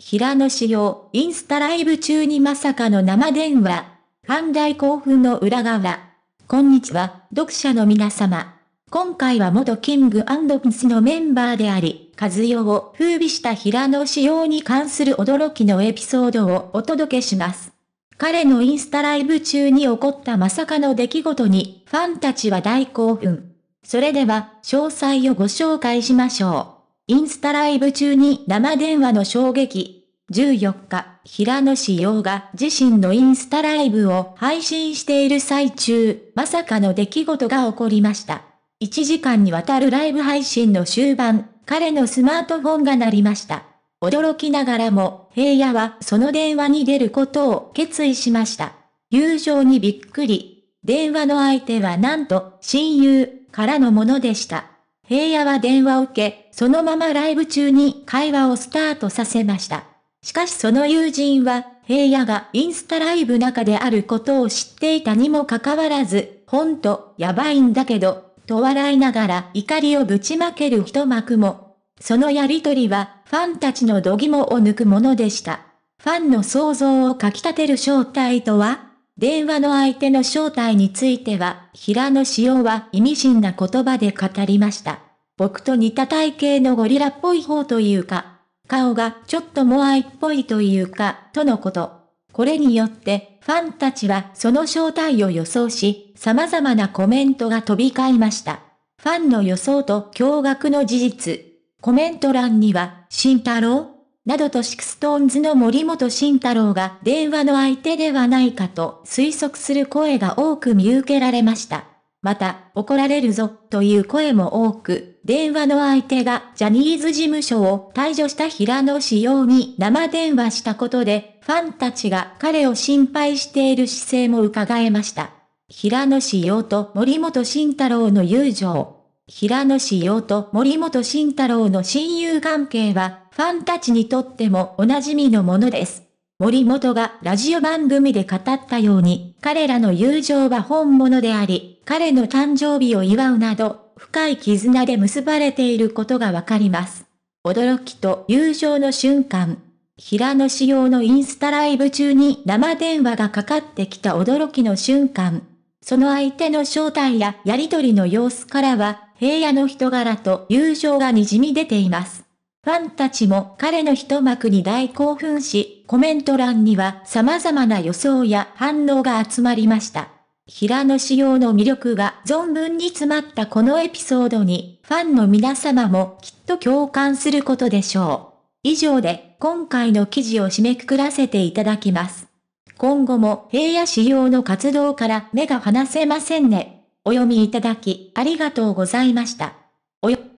平野紫耀、インスタライブ中にまさかの生電話。反大興奮の裏側。こんにちは、読者の皆様。今回は元キングピスのメンバーであり、和代を風靡した平野紫耀に関する驚きのエピソードをお届けします。彼のインスタライブ中に起こったまさかの出来事に、ファンたちは大興奮。それでは、詳細をご紹介しましょう。インスタライブ中に生電話の衝撃。14日、平野志陽が自身のインスタライブを配信している最中、まさかの出来事が起こりました。1時間にわたるライブ配信の終盤、彼のスマートフォンが鳴りました。驚きながらも、平野はその電話に出ることを決意しました。友情にびっくり。電話の相手はなんと、親友からのものでした。平野は電話を受け、そのままライブ中に会話をスタートさせました。しかしその友人は、平野がインスタライブ中であることを知っていたにもかかわらず、ほんと、やばいんだけど、と笑いながら怒りをぶちまける一幕も。そのやりとりは、ファンたちの度肝を抜くものでした。ファンの想像をかき立てる正体とは電話の相手の正体については、平野紫耀は意味深な言葉で語りました。僕と似た体型のゴリラっぽい方というか、顔がちょっとモアイっぽいというか、とのこと。これによって、ファンたちはその正体を予想し、様々なコメントが飛び交いました。ファンの予想と驚愕の事実。コメント欄には、慎太郎などとシクストーンズの森本慎太郎が電話の相手ではないかと推測する声が多く見受けられました。また、怒られるぞ、という声も多く、電話の相手がジャニーズ事務所を退場した平野紫耀に生電話したことで、ファンたちが彼を心配している姿勢も伺えました。平野紫耀と森本慎太郎の友情。平野紫耀と森本慎太郎の親友関係は、ファンたちにとってもおなじみのものです。森本がラジオ番組で語ったように、彼らの友情は本物であり、彼の誕生日を祝うなど、深い絆で結ばれていることがわかります。驚きと友情の瞬間。平野仕様のインスタライブ中に生電話がかかってきた驚きの瞬間。その相手の正体ややりとりの様子からは、平野の人柄と友情が滲み出ています。ファンたちも彼の一幕に大興奮し、コメント欄には様々な予想や反応が集まりました。平野仕様の魅力が存分に詰まったこのエピソードに、ファンの皆様もきっと共感することでしょう。以上で、今回の記事を締めくくらせていただきます。今後も平野仕様の活動から目が離せませんね。お読みいただき、ありがとうございました。